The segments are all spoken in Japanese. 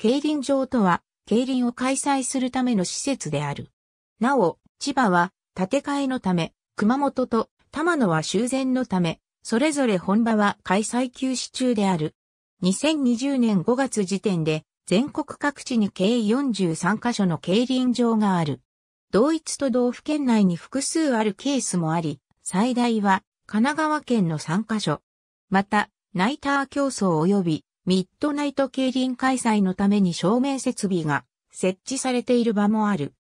競輪場とは、競輪を開催するための施設である。なお、千葉は、建て替えのため、熊本と玉野は修繕のため、それぞれ本場は開催休止中である。2020年5月時点で、全国各地に計43カ所の競輪場がある。同一都道府県内に複数あるケースもあり、最大は神奈川県の3カ所。また、ナイター競争及びミッドナイト競輪開催のために照明設備が設置されている場もある。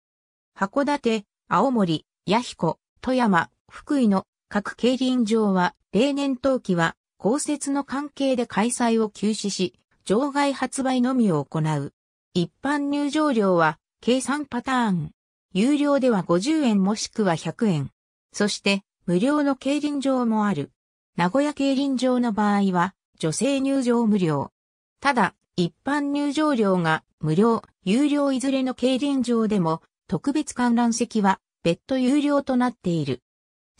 函館、青森、八彦、富山、福井の各競輪場は、例年冬季は、降雪の関係で開催を休止し、場外発売のみを行う。一般入場料は、計算パターン。有料では50円もしくは100円。そして、無料の競輪場もある。名古屋競輪場の場合は、女性入場無料。ただ、一般入場料が無料、有料いずれの競輪場でも、特別観覧席は別途有料となっている。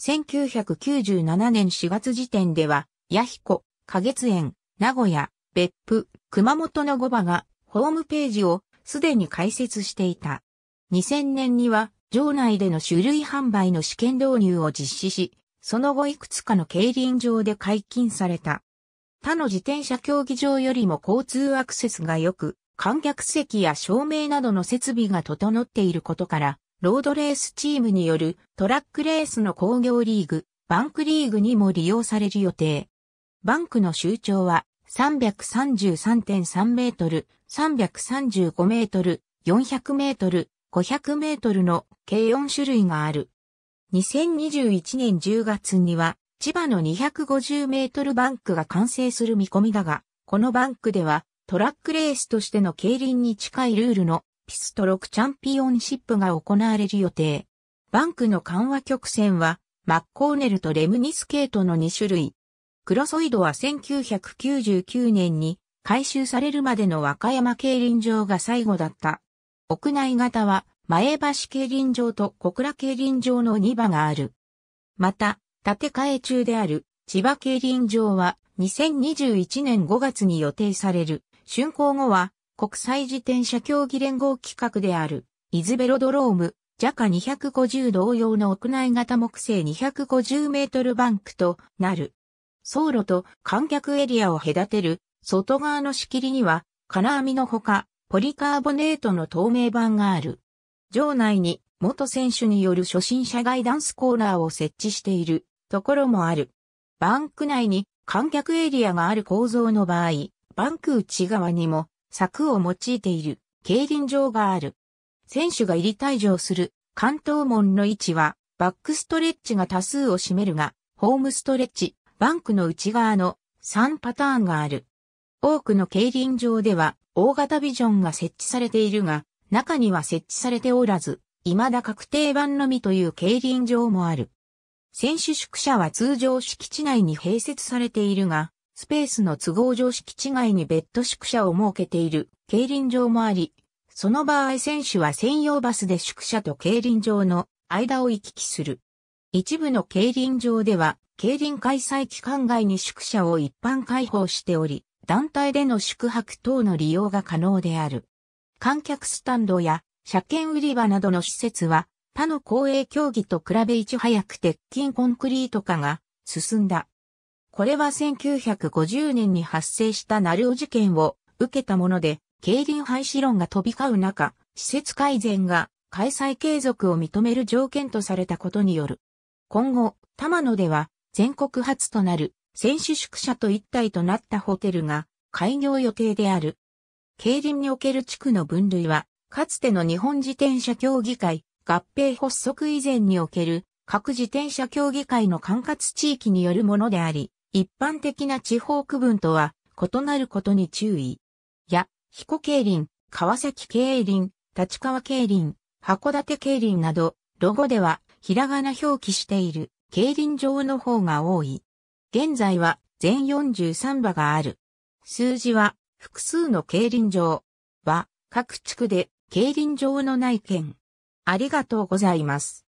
1997年4月時点では、ヒ彦、花月園、名古屋、別府、熊本の5場がホームページをすでに開設していた。2000年には、場内での種類販売の試験導入を実施し、その後いくつかの競輪場で解禁された。他の自転車競技場よりも交通アクセスが良く、観客席や照明などの設備が整っていることから、ロードレースチームによるトラックレースの工業リーグ、バンクリーグにも利用される予定。バンクの周長は333.3メートル、335メートル、400メートル、500メートルの計4種類がある。2021年10月には千葉の250メートルバンクが完成する見込みだが、このバンクではトラックレースとしての競輪に近いルールのピストロクチャンピオンシップが行われる予定。バンクの緩和曲線はマッコーネルとレムニスケートの2種類。クロソイドは1999年に回収されるまでの和歌山競輪場が最後だった。屋内型は前橋競輪場と小倉競輪場の2場がある。また、建て替え中である千葉競輪場は2021年5月に予定される竣工後は国際自転車競技連合企画であるイズベロドローム JACA250 同様の屋内型木製250メートルバンクとなる。走路と観客エリアを隔てる外側の仕切りには金網のほかポリカーボネートの透明板がある。場内に元選手による初心者ガイダンスコーナーを設置しているところもある。バンク内に観客エリアがある構造の場合、バンク内側にも柵を用いている競輪場がある。選手が入り退場する関東門の位置はバックストレッチが多数を占めるが、ホームストレッチ、バンクの内側の3パターンがある。多くの競輪場では大型ビジョンが設置されているが、中には設置されておらず、未だ確定版のみという競輪場もある。選手宿舎は通常敷地内に併設されているが、スペースの都合上敷地外に別途宿舎を設けている競輪場もあり、その場合選手は専用バスで宿舎と競輪場の間を行き来する。一部の競輪場では、競輪開催期間外に宿舎を一般開放しており、団体での宿泊等の利用が可能である。観客スタンドや車検売り場などの施設は、他の公営競技と比べいち早く鉄筋コンクリート化が進んだ。これは1950年に発生したナルオ事件を受けたもので、競輪廃止論が飛び交う中、施設改善が開催継続を認める条件とされたことによる。今後、玉野では全国初となる選手宿舎と一体となったホテルが開業予定である。競輪における地区の分類はかつての日本自転車協議会、合併発足以前における各自転車協議会の管轄地域によるものであり、一般的な地方区分とは異なることに注意。や、彦競輪、川崎競輪、立川競輪、函館競輪など、ロゴではひらがな表記している競輪場の方が多い。現在は全43馬がある。数字は複数の競輪場は各地区で競輪場のない県。ありがとうございます。